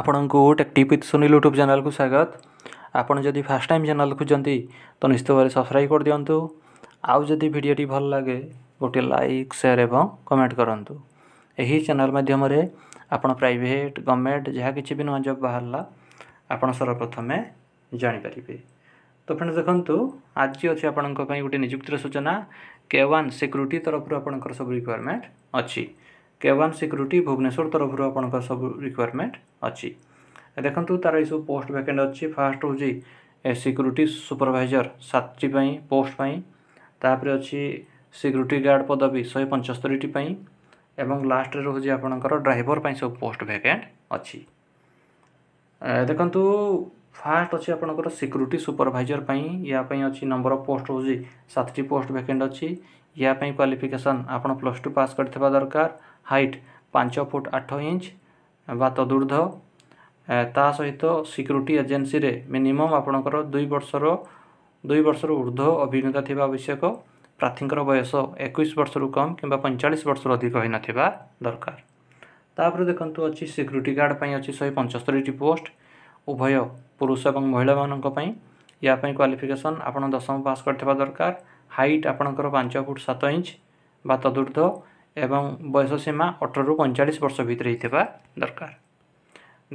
आपंक tech tip Sunil YouTube channel को स्वागत आपड़ी फास्ट टाइम चैनल खोजन तो निश्चित भाव सब्सक्राइब कर दिंतु आउ जदि भिडी भल लगे गोटे लाइक सेयार और कमेंट करूँ यही चेल मध्यम आप प्राइट गवर्नमेंट जहाँ कि भी नुआ जब बाहर आपण सर्वप्रथमें जापर तो फ्रेंड्स देखूँ आज अच्छे आपण गोटे निजुक्ति सूचना के वन सिक्यूरीटी तरफ आप सब रिक्वयरमेंट अच्छी কে ওয়ান সিকুরিটি ভুবনেশ্বর তরফর আপনার সব রিকোয়ারমেন্ট অছি দেখুন তার এইসব পোস্ট ভ্যাকেন্ট অছি ফার্স্ট হচ্ছে সিকুরিটি সুপরভাইজর সাতটি পোস্ট তাপরে অছি সিকুরিটি গার্ড পদবী শহে পঞ্চস্তরিটি এবং লাস্টরে রয়েছে আপনার ড্রাইভর সব পোস্ট ভ্যাকেন্ট অছি দেখুন ফার্স্ট অছি আপনার সিকুরিটি সুপরভাইজর ইয়াপাই অছি নম্বর অফ পোস্ট হচ্ছে সাতটি পোস্ট ভ্যাকেন্ট অছি ইয়াপাই ক্বালিফিকেসন আপনার প্লস টু পাস করে দরকার হাইট পাঁচ ফুট আঠ ইঞ্চ বা তদূর্ধ্ব ତା ସହିତ ସିକ୍ୟୁରିଟି ଏଜେନ୍ସିରେ ମିନିମମ୍ ଆପଣଙ୍କର ଦୁଇ ବର୍ଷର ଦୁଇ ବର୍ଷର ଉର୍ଦ୍ଧ୍ୱ ଅଭିଜ୍ଞତା ଥିବା ଆବଶ୍ୟକ ପ୍ରାର୍ଥୀଙ୍କର ବୟସ ଏକୋଇଶ ବର୍ଷରୁ କମ୍ କିମ୍ବା ପଇଁଚାଳିଶ ବର୍ଷରୁ ଅଧିକ ହୋଇନଥିବା ଦରକାର ତାପରେ ଦେଖନ୍ତୁ ଅଛି ସିକ୍ୟୁରିଟି ଗାର୍ଡ଼ ପାଇଁ ଅଛି ଶହେ ପଞ୍ଚସ୍ତରୀଟି ପୋଷ୍ଟ ଉଭୟ ପୁରୁଷ ଏବଂ ମହିଳାମାନଙ୍କ ପାଇଁ ଏହା ପାଇଁ କ୍ୱାଲିଫିକେସନ୍ ଆପଣ ଦଶମ ପାସ୍ କରିଥିବା ଦରକାର ହାଇଟ୍ ଆପଣଙ୍କର ପାଞ୍ଚ ଫୁଟ୍ ସାତ ଇଞ୍ଚ ବା ତଦୁର୍ଦ୍ଧ ଏବଂ ବୟସ ସୀମା ଅଠରରୁ ପଇଁଚାଳିଶ ବର୍ଷ ଭିତରେ ହେଇଥିବା ଦରକାର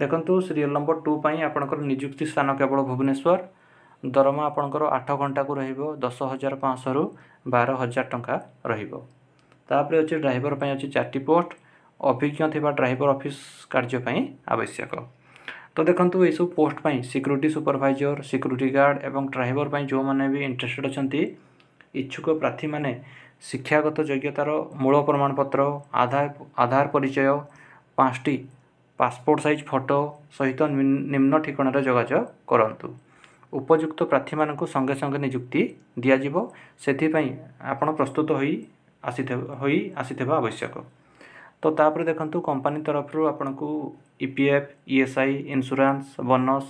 ଦେଖନ୍ତୁ ସିରିଏଲ୍ ନମ୍ବର ଟୁ ପାଇଁ ଆପଣଙ୍କର ନିଯୁକ୍ତି ସ୍ଥାନ କେବଳ ଭୁବନେଶ୍ୱର ଦରମା ଆପଣଙ୍କର ଆଠ ଘଣ୍ଟାକୁ ରହିବ ଦଶ ହଜାର ପାଞ୍ଚଶହରୁ ବାର ହଜାର ଟଙ୍କା ରହିବ ତାପରେ ଅଛି ଡ୍ରାଇଭର ପାଇଁ ଅଛି ଚାରିଟି ପୋଷ୍ଟ ଅଭିଜ୍ଞ ଥିବା ଡ୍ରାଇଭର ଅଫିସ୍ କାର୍ଯ୍ୟ ପାଇଁ ଆବଶ୍ୟକ তো দেখନ୍ତୁ ଏସବୁ ପୋଷ୍ଟ ପାଇଁ ସିକ୍ୟୁରିଟି ସୁପରଭାଇଜର ସିକ୍ୟୁରିଟି ଗାର୍ଡ଼ ଏବଂ ଡ୍ରାଇଭର ପାଇଁ ଯେଉଁମାନେ ବି ଇଣ୍ଟରେଷ୍ଟେଡ଼ ଅଛନ୍ତି ଇଚ୍ଛୁକ ପ୍ରାର୍ଥୀମାନେ ଶିକ୍ଷାଗତ ଯୋଗ୍ୟତାର ମୂଳ ପ୍ରମାଣପତ୍ର ଆଧାର ଆଧାର ପରିଚୟ ପାଞ୍ଚଟି ପାସପୋର୍ଟ ସାଇଜ୍ ଫଟୋ ସହିତ ନିମ୍ନ ଠିକଣାରେ ଯୋଗାଯୋଗ କରନ୍ତୁ ଉପଯୁକ୍ତ ପ୍ରାର୍ଥୀମାନଙ୍କୁ ସଙ୍ଗେ ସଙ୍ଗେ ନିଯୁକ୍ତି ଦିଆଯିବ ସେଥିପାଇଁ ଆପଣ ପ୍ରସ୍ତୁତ ହୋଇ ଆସିଥିବା ହୋଇ ଆସିଥିବା ଆବଶ୍ୟକ ତ ତାପରେ ଦେଖନ୍ତୁ କମ୍ପାନୀ ତରଫରୁ ଆପଣଙ୍କୁ E P F E S I insurance bonus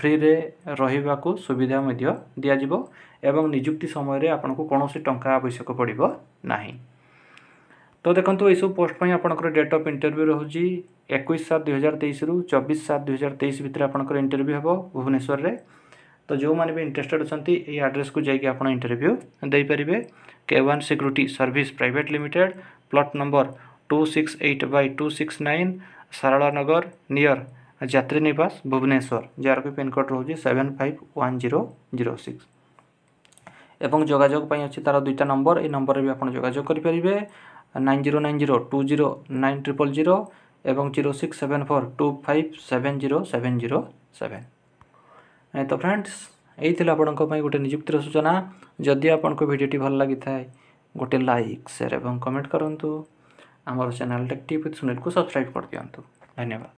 ଫ୍ରିରେ ରହିବାକୁ ସୁବିଧା ମଧ୍ୟ ଦିଆଯିବ ଏବଂ ନିଯୁକ୍ତି ସମୟରେ ଆପଣଙ୍କୁ କୌଣସି ଟଙ୍କା ଆବଶ୍ୟକ ପଡ଼ିବ ନାହିଁ ତ ଦେଖନ୍ତୁ ଏହିସବୁ ପୋଷ୍ଟ ପାଇଁ ଆପଣଙ୍କର ଡେଟ୍ ଅଫ୍ ଇଣ୍ଟରଭ୍ୟୁ ରହୁଛି ଏକୋଇଶ ସାତ ଦୁଇହଜାର ତେଇଶରୁ ଚବିଶ ସାତ ଦୁଇହଜାର ତେଇଶ ଭିତରେ ଆପଣଙ୍କର ଇଣ୍ଟରଭ୍ୟୁ ହେବ ଭୁବନେଶ୍ୱରରେ ତ ଯେଉଁମାନେ ବି ଇଣ୍ଟରେଷ୍ଟେଡ୍ ଅଛନ୍ତି ଏହି ଆଡ୍ରେସ୍କୁ ଯାଇକି ଆପଣ ଇଣ୍ଟରଭ୍ୟୁ ଦେଇପାରିବେ K one security service private limited plot number two six eight by two six nine Sarala Nagar near Yatri Nivas Bhubaneswar ଯାହାର କି ପିନ୍କୋଡ଼୍ ରହୁଛି seven five one zero zero six ଏବଂ ଯୋଗାଯୋଗ ପାଇଁ ଅଛି ତା'ର ଦୁଇଟା ନମ୍ବର ଏଇ ନମ୍ବରରେ ବି ଆପଣ ଯୋଗାଯୋଗ କରିପାରିବେ nine zero nine zero two zero nine triple zero ଏବଂ zero six seven four two five seven zero seven zero seven ତ ଫ୍ରେଣ୍ଡସ୍ ଏଇ ଥିଲା ଆପଣଙ୍କ ପାଇଁ ଗୋଟେ ନିଯୁକ୍ତିର ସୂଚନା ଯଦି ଆପଣଙ୍କୁ ଭିଡ଼ିଓଟି ଭଲ ଲାଗିଥାଏ ଗୋଟେ ଲାଇକ୍ ସେୟାର ଏବଂ କମେଣ୍ଟ କରନ୍ତୁ ଆମର ଚ୍ୟାନେଲ୍ ଟେକ୍ ଟିପ୍ ସୁନୀଲକୁ ସବସ୍କ୍ରାଇବ୍ କରିଦିଅନ୍ତୁ ଧନ୍ୟବାଦ